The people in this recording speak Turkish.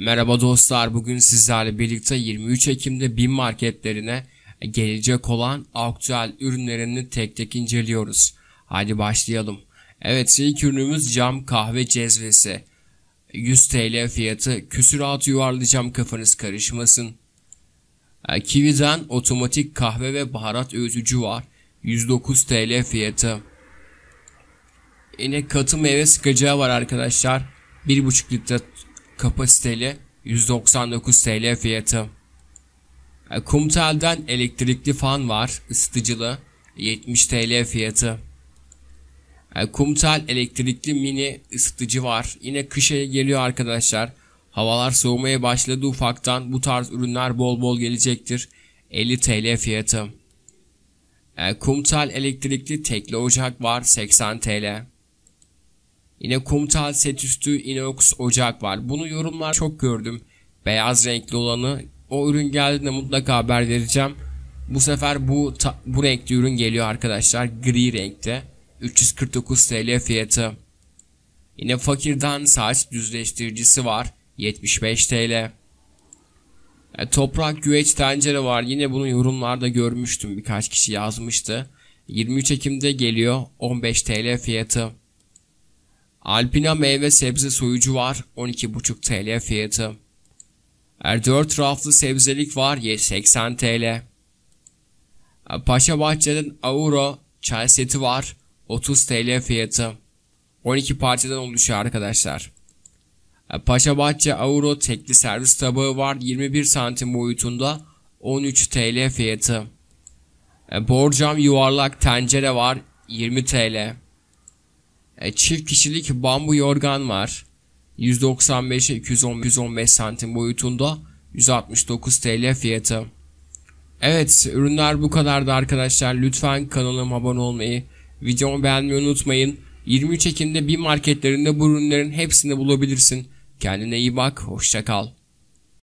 Merhaba dostlar bugün sizlerle birlikte 23 Ekim'de bin marketlerine gelecek olan aktüel ürünlerini tek tek inceliyoruz. Hadi başlayalım. Evet ilk ürünümüz cam kahve cezvesi. 100 TL fiyatı küsüratı yuvarlayacağım kafanız karışmasın. E, Kividen otomatik kahve ve baharat öğütücü var. 109 TL fiyatı. Yine katı meyve sıkacağı var arkadaşlar. 1,5 litre kapasiteli 199 TL fiyatı. E, Kumtel'den elektrikli fan var ısıtıcılı 70 TL fiyatı. E, Kumtel elektrikli mini ısıtıcı var. Yine kışa geliyor arkadaşlar. Havalar soğumaya başladı ufaktan. Bu tarz ürünler bol bol gelecektir. 50 TL fiyatı. E, Kumtel elektrikli tekli ocak var 80 TL. Yine kumtal set üstü inox ocak var. Bunu yorumlar çok gördüm. Beyaz renkli olanı. O ürün geldiğinde mutlaka haber vereceğim. Bu sefer bu bu renkli ürün geliyor arkadaşlar. Gri renkte. 349 TL fiyatı. Yine fakirdan saç düzleştiricisi var. 75 TL. E, toprak güveç tencere var. Yine bunu yorumlarda görmüştüm. Birkaç kişi yazmıştı. 23 Ekim'de geliyor. 15 TL fiyatı. Alpina meyve sebze soyucu var 12,5 TL fiyatı. R4 er raflı sebzelik var 80 TL. E, Paşa Bahçe'den Auro çay seti var 30 TL fiyatı. 12 parçadan oluşuyor arkadaşlar. E, Paşa Bahçe Auro tekli servis tabağı var 21 santim boyutunda 13 TL fiyatı. E, Borcam yuvarlak tencere var 20 TL. E, çift kişilik bambu yorgan var. 195'e 215 santim boyutunda 169 TL fiyatı. Evet ürünler bu kadardı arkadaşlar. Lütfen kanalıma abone olmayı, videomu beğenmeyi unutmayın. 23 Ekim'de bir marketlerinde bu ürünlerin hepsini bulabilirsin. Kendine iyi bak, hoşçakal.